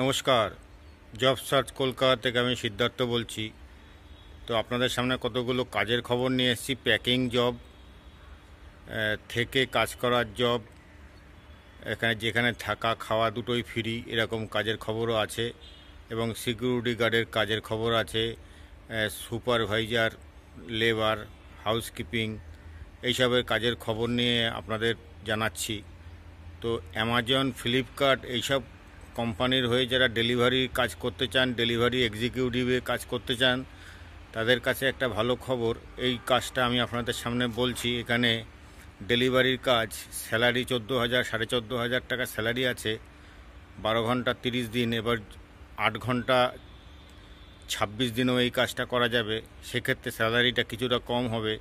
নমস্কার job search Kolkata থেকে আমি সিদ্ধার্থ বলছি তো আপনাদের সামনে কতগুলো কাজের খবর নিয়ে এসেছি প্যাকিং জব থেকে কাজ করার জব এখানে যেখানে থাকা খাওয়া দুটোই ফ্রি এরকম কাজের খবরও আছে এবং সিকিউরিটি গার্ডের কাজের খবর আছে সুপারভাইজার লেবার হাউসকিপিং এইসবের কাজের খবর নিয়ে আপনাদের জানাচ্ছি তো অ্যামাজন ফ্লিপকার্ট এইসব কোম্পানির হয়ে যারা ডেলিভারি কাজ করতে চান ডেলিভারি এক্সিকিউটিভে কাজ করতে চান তাদের কাছে একটা ভালো খবর এই কাজটা আমি আপনাদের সামনে বলছি এখানে ডেলিভারির কাজ স্যালারি চোদ্দো হাজার সাড়ে চোদ্দো হাজার টাকা স্যালারি আছে বারো ঘন্টা তিরিশ দিন এবার আট ঘন্টা ছাব্বিশ দিনেও এই কাজটা করা যাবে সেক্ষেত্রে স্যালারিটা কিছুটা কম হবে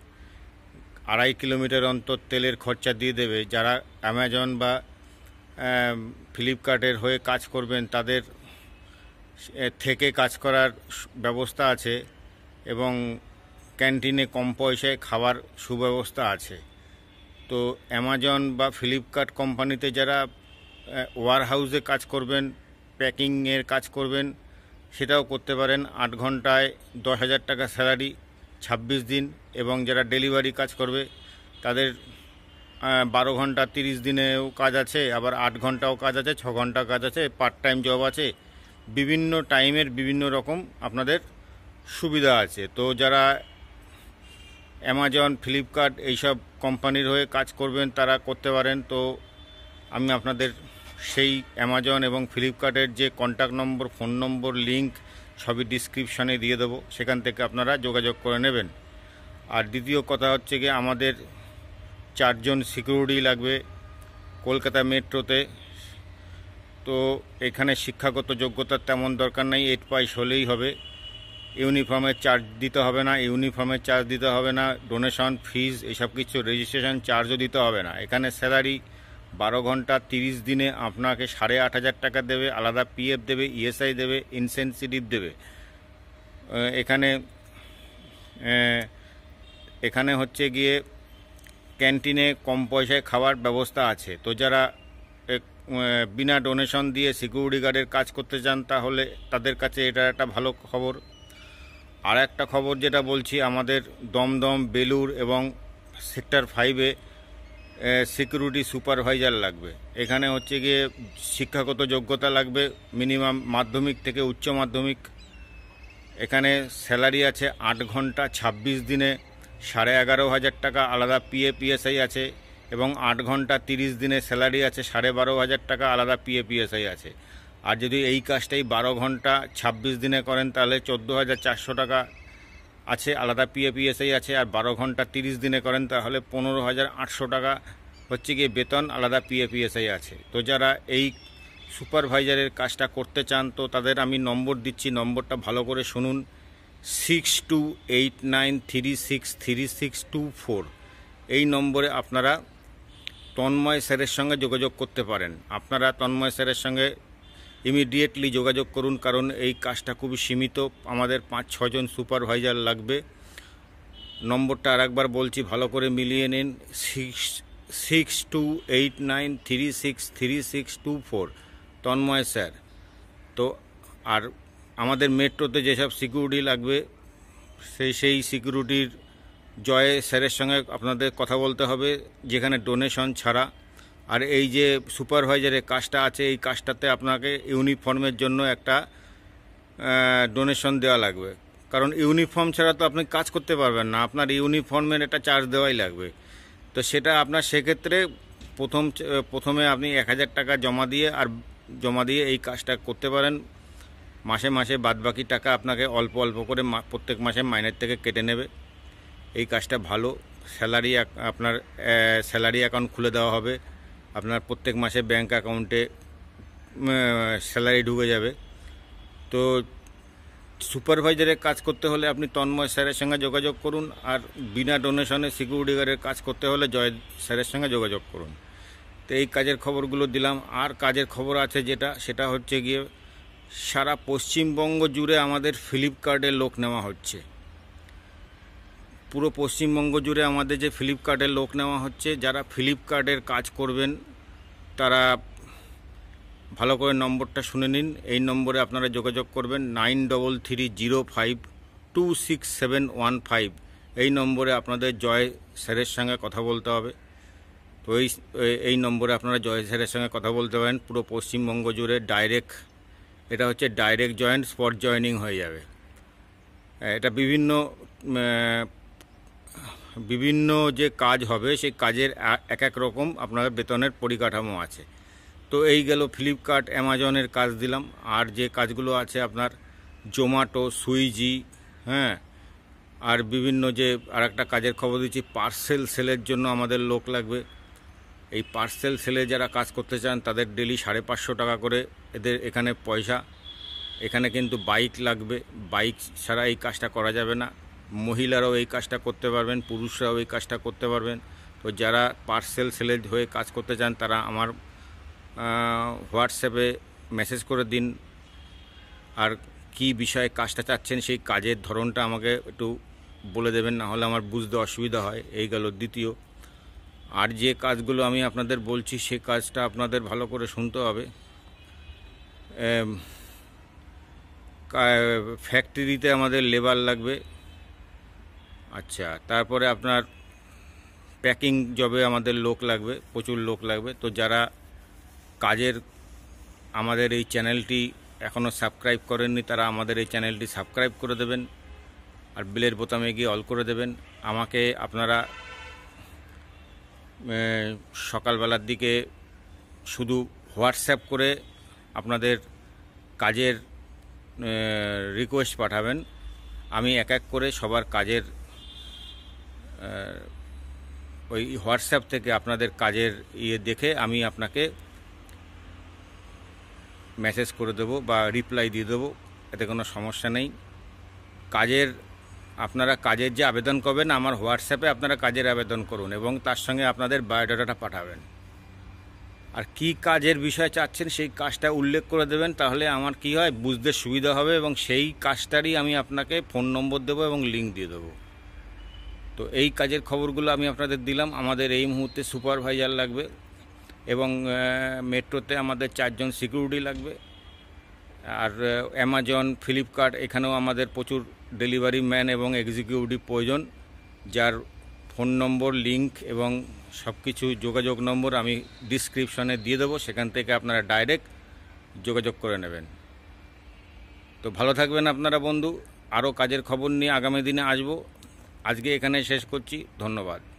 আড়াই কিলোমিটার অন্তর তেলের খরচা দিয়ে দেবে যারা অ্যামাজন বা ফ্লিপকার্টের হয়ে কাজ করবেন তাদের থেকে কাজ করার ব্যবস্থা আছে এবং ক্যান্টিনে কম পয়সায় খাবার সুব্যবস্থা আছে তো অ্যামাজন বা ফ্লিপকার্ট কোম্পানিতে যারা ওয়ার হাউসে কাজ করবেন প্যাকিংয়ের কাজ করবেন সেটাও করতে পারেন আট ঘন্টায় দশ হাজার টাকা স্যালারি ছাব্বিশ দিন এবং যারা ডেলিভারি কাজ করবে তাদের বারো ঘন্টা তিরিশ দিনেও কাজ আছে আবার আট ঘন্টাও কাজ আছে ছ ঘন্টা কাজ আছে পার্ট টাইম জব আছে বিভিন্ন টাইমের বিভিন্ন রকম আপনাদের সুবিধা আছে তো যারা অ্যামাজন ফ্লিপকার্ট এইসব কোম্পানির হয়ে কাজ করবেন তারা করতে পারেন তো আমি আপনাদের সেই অ্যামাজন এবং ফ্লিপকার্টের যে contact number phone number link সবই ডিসক্রিপশানে দিয়ে দেবো সেখান থেকে আপনারা যোগাযোগ করে নেবেন আর দ্বিতীয় কথা হচ্ছে গিয়ে আমাদের চারজন সিকিউরিটি লাগবে কলকাতা মেট্রোতে তো এখানে শিক্ষাগত যোগ্যতার তেমন দরকার নাই এইট পাইস হলেই হবে ইউনিফর্মের চার্জ দিতে হবে না ইউনিফর্মের চার্জ দিতে হবে না ডোনেশন ফিজ এসব কিছু রেজিস্ট্রেশন চার্জও দিতে হবে না এখানে স্যালারি বারো ঘন্টা তিরিশ দিনে আপনাকে সাড়ে আট হাজার টাকা দেবে আলাদা পিএফ দেবে ইএসআই e দেবে ইনসেন্সিটিভ দেবে এখানে এখানে হচ্ছে গিয়ে ক্যান্টিনে কম পয়সায় খাওয়ার ব্যবস্থা আছে তো যারা বিনা ডোনেশন দিয়ে সিকিউরিটি গার্ডের কাজ করতে চান তাহলে তাদের কাছে এটা একটা ভালো খবর আর একটা খবর যেটা বলছি আমাদের দমদম বেলুর এবং সেক্টর ফাইভে সিকিউরিটি সুপারভাইজার লাগবে এখানে হচ্ছে গিয়ে শিক্ষাগত যোগ্যতা লাগবে মিনিমাম মাধ্যমিক থেকে উচ্চ মাধ্যমিক এখানে স্যালারি আছে আট ঘন্টা ২৬ দিনে সাড়ে এগারো হাজার টাকা আলাদা পিএ পিএসআই আছে এবং আট ঘন্টা তিরিশ দিনের স্যালারি আছে সাড়ে বারো হাজার টাকা আলাদা পিএ পিএসআই আছে আর যদি এই কাজটাই বারো ঘন্টা ছাব্বিশ দিনে করেন তাহলে চোদ্দো হাজার চারশো টাকা আছে আলাদা পিএ পিএসআই আছে আর বারো ঘন্টা তিরিশ দিনে করেন তাহলে পনেরো হাজার আটশো টাকা হচ্ছে গিয়ে বেতন আলাদা পিএ পিএসআই আছে তো যারা এই সুপারভাইজারের কাজটা করতে চান তো তাদের আমি নম্বর দিচ্ছি নম্বরটা ভালো করে শুনুন six two eight nine three six three six two four এই নম্বরে আপনারা তন্ময় স্যারের সঙ্গে যোগাযোগ করতে পারেন আপনারা তন্ময় স্যারের সঙ্গে ইমিডিয়েটলি যোগাযোগ করুন কারণ এই কাজটা খুবই সীমিত আমাদের পাঁচ ছজন সুপারভাইজার লাগবে নম্বরটা একবার বলছি ভালো করে মিলিয়ে নিন six six two eight nine three six three six two four Tanmoy sir তো আর আমাদের মেট্রোতে যেসব সিকিউরিটি লাগবে সেই সেই সিকিউরিটির জয়ে স্যারের সঙ্গে আপনাদের কথা বলতে হবে যেখানে ডোনেশন ছাড়া আর এই যে সুপারভাইজারের কাজটা আছে এই কাজটাতে আপনাকে ইউনিফর্মের জন্য একটা ডোনেশন দেওয়া লাগবে কারণ ইউনিফর্ম ছাড়া তো আপনি কাজ করতে পারবেন না আপনার ইউনিফর্মের একটা চার্জ দেওয়াই লাগবে তো সেটা আপনার সেক্ষেত্রে প্রথম প্রথমে আপনি এক হাজার টাকা জমা দিয়ে আর জমা দিয়ে এই কাজটা করতে পারেন মাসে মাসে বাদবাকি টাকা আপনাকে অল্প অল্প করে প্রত্যেক মাসে মাইনের থেকে কেটে নেবে এই কাজটা ভালো স্যালারি আপনার স্যালারি অ্যাকাউন্ট খুলে দেওয়া হবে আপনার প্রত্যেক মাসে ব্যাংক অ্যাকাউন্টে স্যালারি ঢুকে যাবে তো সুপারভাইজারের কাজ করতে হলে আপনি তন্ময় স্যারের সঙ্গে যোগাযোগ করুন আর বিনা ডোনেশনে সিকিউরিটি গার্ডের কাজ করতে হলে জয় স্যারের সঙ্গে যোগাযোগ করুন তো এই কাজের খবরগুলো দিলাম আর কাজের খবর আছে যেটা সেটা হচ্ছে গিয়ে সারা পশ্চিমবঙ্গ জুড়ে আমাদের ফ্লিপকার্টের লোক নেওয়া হচ্ছে পুরো পশ্চিমবঙ্গ জুড়ে আমাদের যে ফ্লিপকার্টের লোক নেওয়া হচ্ছে যারা ফ্লিপকার্টের কাজ করবেন তারা ভালো করে নম্বরটা শুনে নিন এই নম্বরে আপনারা যোগাযোগ করবেন nine double three zero five two six seven one five এই নম্বরে আপনাদের জয় স্যারের সঙ্গে কথা বলতে হবে তো এই এই নম্বরে আপনারা জয় স্যারের সঙ্গে কথা বলতে পারেন পুরো পশ্চিমবঙ্গ জুড়ে ডাইরেক্ট এটা হচ্ছে ডাইরেক্ট জয়েন্ট স্পট জয়েনিং হয়ে যাবে এটা বিভিন্ন বিভিন্ন যে কাজ হবে সেই কাজের এক এক রকম আপনার বেতনের পরিকাঠামো আছে তো এই গেল ফ্লিপকার্ট অ্যামাজনের কাজ দিলাম আর যে কাজগুলো আছে আপনার জোম্যাটো সুইজি হ্যাঁ আর বিভিন্ন যে আর একটা কাজের খবর দিচ্ছি পার্সেল সেলের জন্য আমাদের লোক লাগবে এই পার্সেল সেলে যারা কাজ করতে চান তাদের ডেলি সাড়ে পাঁচশো টাকা করে এদের এখানে পয়সা এখানে কিন্তু বাইক লাগবে বাইক ছাড়া এই কাজটা করা যাবে না মহিলারাও এই কাজটা করতে পারবেন পুরুষরাও এই কাজটা করতে পারবেন তো যারা পার্সেল সেলের হয়ে কাজ করতে চান তারা আমার হোয়াটসঅ্যাপে মেসেজ করে দিন আর কি বিষয়ে কাজটা চাচ্ছেন সেই কাজের ধরনটা আমাকে একটু বলে দেবেন না হলে আমার বুঝতে অসুবিধা হয় এই গেল দ্বিতীয় আর যে কাজগুলো আমি আপনাদের বলছি সে কাজটা আপনাদের ভালো করে শুনতে হবে ফ্যাক্টরিতে আমাদের লেবার লাগবে আচ্ছা তারপরে আপনার প্যাকিং জবে আমাদের লোক লাগবে প্রচুর লোক লাগবে তো যারা কাজের আমাদের এই চ্যানেলটি এখনও সাবস্ক্রাইব করেননি তারা আমাদের এই চ্যানেলটি সাবস্ক্রাইব করে দেবেন আর বিলের বোতামে গিয়ে অল করে দেবেন আমাকে আপনারা সকালবেলার দিকে শুধু হোয়াটসঅ্যাপ করে আপনাদের কাজের রিকোয়েস্ট পাঠাবেন আমি এক এক করে সবার কাজের ওই হোয়াটসঅ্যাপ থেকে আপনাদের কাজের ইয়ে দেখে আমি আপনাকে মেসেজ করে দেব বা রিপ্লাই দিয়ে দেবো এতে কোনো সমস্যা নেই কাজের আপনারা কাজের যে আবেদন করবেন আমার হোয়াটসঅ্যাপে আপনারা কাজের আবেদন করুন এবং তার সঙ্গে আপনাদের বায়োডাটাটা পাঠাবেন আর কি কাজের বিষয় চাচ্ছেন সেই কাজটা উল্লেখ করে দেবেন তাহলে আমার কি হয় বুঝতে সুবিধা হবে এবং সেই কাজটারই আমি আপনাকে ফোন নম্বর দেবো এবং লিঙ্ক দিয়ে দেবো তো এই কাজের খবরগুলো আমি আপনাদের দিলাম আমাদের এই মুহূর্তে সুপারভাইজার লাগবে এবং মেট্রোতে আমাদের চারজন সিকিউরিটি লাগবে আর অ্যামাজন ফ্লিপকার্ট এখানেও আমাদের প্রচুর ডেলিভারি ম্যান এবং এক্সিকিউটিভ প্রয়োজন যার ফোন নম্বর লিংক এবং সব কিছু যোগাযোগ নম্বর আমি ডিসক্রিপশানে দিয়ে দেবো সেখান থেকে আপনারা ডাইরেক্ট যোগাযোগ করে নেবেন তো ভালো থাকবেন আপনারা বন্ধু আরও কাজের খবর নিয়ে আগামী দিনে আসব আজকে এখানে শেষ করছি ধন্যবাদ